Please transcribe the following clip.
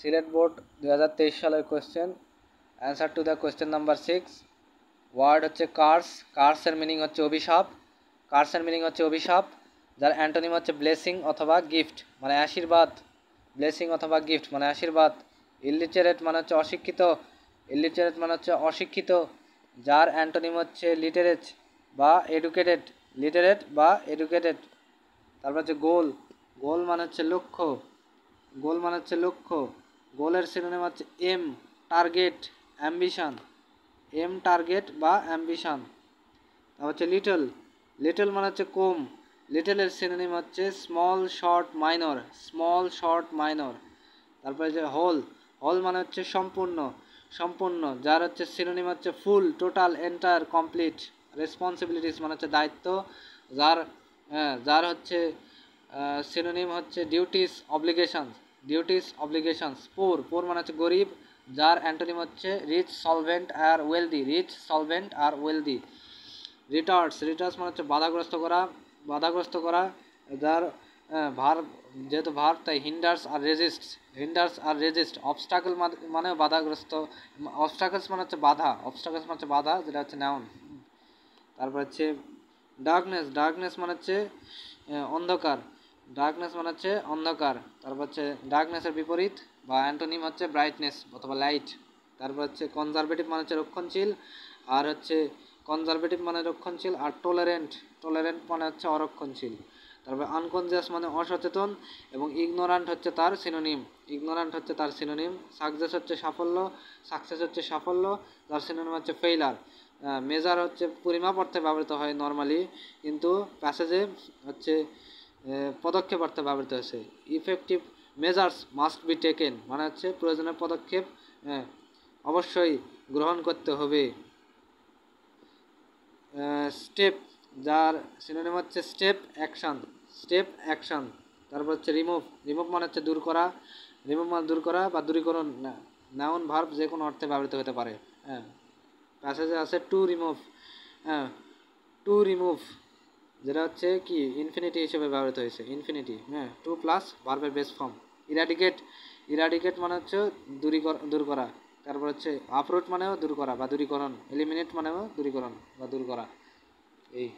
Sylhet board দু সালের question answer to the question number six word হচ্ছে কার্স কার্সের মিনিং হচ্ছে অভিশাপ কার্সের মিনিং হচ্ছে অভিশাপ যার অ্যান্টোনিম হচ্ছে ব্লেসিং অথবা গিফট মানে আশীর্বাদ ব্লেসিং অথবা গিফট মানে আশীর্বাদ ইলিটারেট মানে হচ্ছে অশিক্ষিত ইলিটারেট মানে হচ্ছে অশিক্ষিত যার অ্যান্টোনিম হচ্ছে লিটারেট বা এডুকেটেড লিটারেট বা এডুকেটেড তারপর হচ্ছে গোল গোল মানে হচ্ছে লক্ষ্য গোল মানে হচ্ছে লক্ষ্য গোলের সিনোনিম হচ্ছে aim target ambition aim target বা অ্যাম্বিশন তা হচ্ছে লিটল লিটল মানে হচ্ছে কম লিটলের সিনোনিম হচ্ছে small short minor small short minor তারপরে যে হল হল মানে হচ্ছে সম্পূর্ণ সম্পূর্ণ যার হচ্ছে সিনোনিম হচ্ছে full total entire complete responsibilities মানে হচ্ছে দায়িত্ব যার হ্যাঁ, যার হচ্ছে সিনোনিম হচ্ছে duties obligations duties obligations poor poor মানে হচ্ছে গরিব যার অ্যান্টোনিম হচ্ছে রিচ সলভেন্ট আর ওয়েলদি রিচ সলভেন্ট আর ওয়েলদি রিটার্স রিটার্স মানে হচ্ছে বাধাগ্রস্ত করা বাধাগ্রস্ত করা যার ভার যেহেতু ভার তাই হিন্ডার্স আর রেজিস্ট হিন্ডার্স আর রেজিস্ট অবস্টাকল মানে বাধাগ্রস্ত অবস্টাকলস মানে হচ্ছে বাধা অবস্টাকলস মানে হচ্ছে বাধা যেটা হচ্ছে নাউন তারপর হচ্ছে ডার্কনেস ডার্কনেস মানে হচ্ছে অন্ধকার ডার্কনেস মানে হচ্ছে অন্ধকার তারপর হচ্ছে ডার্কনেসের বিপরীত বা অ্যান্টোনিম হচ্ছে ব্রাইটনেস অথবা লাইট তারপর হচ্ছে কনজারভেটিভ মানে হচ্ছে রক্ষণশীল আর হচ্ছে কনজারভেটিভ মানে রক্ষণশীল আর টলারেন্ট টলারেন্ট মানে হচ্ছে অরক্ষণশীল তারপর আনকনসিয়াস মানে অসচেতন এবং ইগনোরান্ট হচ্ছে তার সিনোনিম ইগনোরান্ট হচ্ছে তার সিনোনিম সাকসেস হচ্ছে সাফল্য সাকসেস হচ্ছে সাফল্য তার সিনোনিম হচ্ছে ফেইলার মেজার হচ্ছে পরিমাপ অর্থে ব্যবহৃত হয় নর্মালি কিন্তু প্যাসেজে হচ্ছে পদক্ষেপ অর্থে ব্যবহৃত হয়েছে effective measures must be taken মানে হচ্ছে প্রয়োজনীয় পদক্ষেপ অবশ্যই গ্রহণ করতে হবে স্টেপ যার সিনোনিম হচ্ছে স্টেপ অ্যাকশান স্টেপ অ্যাকশান তারপর হচ্ছে রিমুভ রিমুভ মানে হচ্ছে দূর করা রিমুভ মানে দূর করা বা দূরীকরণ নাউন ভার্ব যে কোনো অর্থে ব্যবহৃত হতে পারে হ্যাঁ প্যাসেজে আছে টু রিমুভ হ্যাঁ টু রিমুভ যেটা হচ্ছে কি ইনফিনিটি হিসেবে ব্যবহৃত হয়েছে ইনফিনিটি হ্যাঁ টু প্লাস ভার্বের বেস ফর্ম ইরাডিকেট ইরাডিকেট মানে হচ্ছে দূরীকরণ দূর করা তারপর হচ্ছে আপরুট মানেও দূর করা বা দূরীকরণ এলিমিনেট মানেও দূরীকরণ বা দূর করা এই